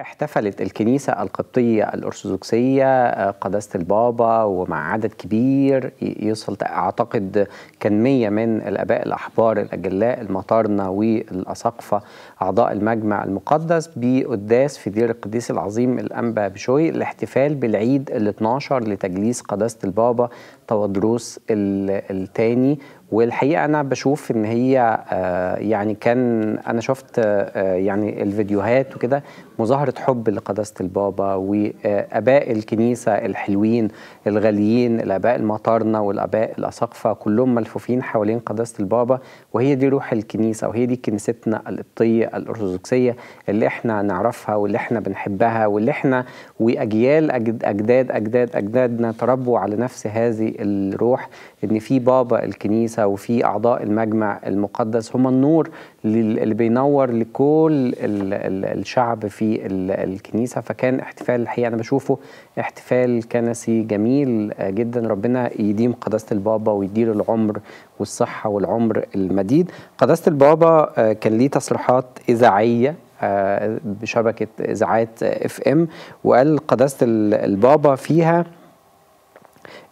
احتفلت الكنيسة القبطية الأرثوذكسية آه، قداسة البابا ومع عدد كبير يصل أعتقد كمية من الآباء الأحبار الأجلاء المطارنة والأساقفة أعضاء المجمع المقدس بقداس في دير القديس العظيم الأنبا بشوي الاحتفال بالعيد ال 12 لتجليس قداسة البابا تودروس الثاني والحقيقه انا بشوف ان هي آه، يعني كان انا شفت آه، يعني الفيديوهات وكده مظاهره حب لقداسه البابا واباء الكنيسه الحلوين الغاليين الاباء المطارنه والاباء الاساقفه كلهم ملفوفين حوالين قداسه البابا وهي دي روح الكنيسه وهي دي كنيستنا القبطيه الارثوذكسيه اللي احنا نعرفها واللي احنا بنحبها واللي احنا واجيال اجداد اجداد اجدادنا تربوا على نفس هذه الروح ان في بابا الكنيسه وفي اعضاء المجمع المقدس هم النور اللي بينور لكل الشعب في الكنيسه فكان احتفال الحقيقه انا بشوفه احتفال كنسي جميل جدا ربنا يديم قداسه البابا ويديله العمر والصحه والعمر المديد قداسه البابا آه، كان ليه تصريحات اذاعيه آه، بشبكه اذاعات اف ام وقال قداسه البابا فيها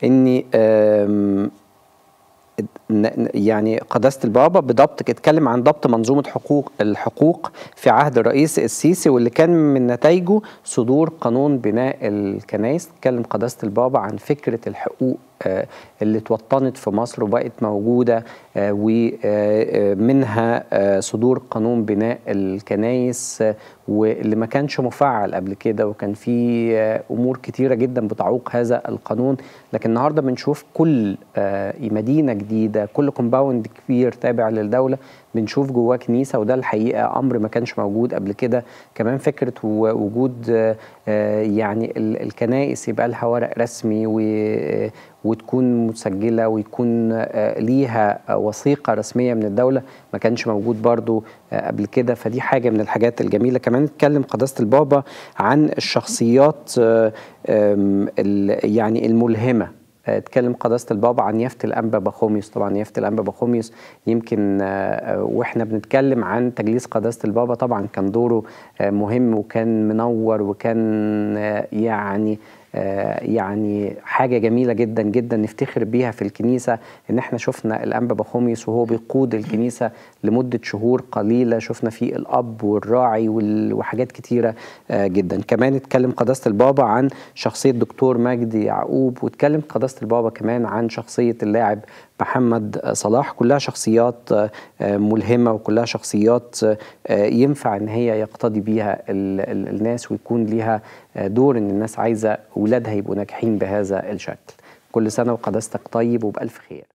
اني يعني قداسه البابا بضبط اتكلم عن ضبط منظومه حقوق الحقوق في عهد الرئيس السيسي واللي كان من نتائجه صدور قانون بناء الكنائس اتكلم قداسه البابا عن فكره الحقوق آه، اللي توطنت في مصر وبقت موجودة آه، ومنها آه، صدور قانون بناء الكنايس واللي ما كانش مفعل قبل كده وكان في أمور كتيرة جدا بتعوق هذا القانون لكن النهاردة بنشوف كل مدينة جديدة كل كومباوند كبير تابع للدولة بنشوف جواه كنيسة وده الحقيقة أمر ما كانش موجود قبل كده كمان فكرة وجود يعني الكنائس يبقى لها ورق رسمي و وتكون مسجله ويكون آه، ليها آه، وثيقه رسميه من الدوله ما كانش موجود برضو آه، قبل كده فدي حاجه من الحاجات الجميله كمان اتكلم قداسه البابا عن الشخصيات يعني الملهمه اتكلم قداسة البابا عن يافت الأنبا بخوميوس طبعا يافت الأنبا بخوميوس يمكن وإحنا بنتكلم عن تجليس قداسة البابا طبعا كان دوره مهم وكان منور وكان يعني آه، يعني حاجة جميلة جدا جدا نفتخر بيها في الكنيسة إن إحنا شفنا الأنبا بخوميس وهو بيقود الكنيسة لمدة شهور قليلة شفنا فيه الأب والراعي وحاجات كتيرة آه، جدا كمان اتكلم قداسة البابا عن شخصية دكتور مجدي يعقوب واتكلم قداسة البابا كمان عن شخصية اللاعب محمد صلاح كلها شخصيات آه، ملهمه وكلها شخصيات آه، ينفع ان هي يقتضي بيها الناس ويكون ليها آه، دور ان الناس عايزه اولادها يبقوا ناجحين بهذا الشكل كل سنه وقدستك طيب وبالف خير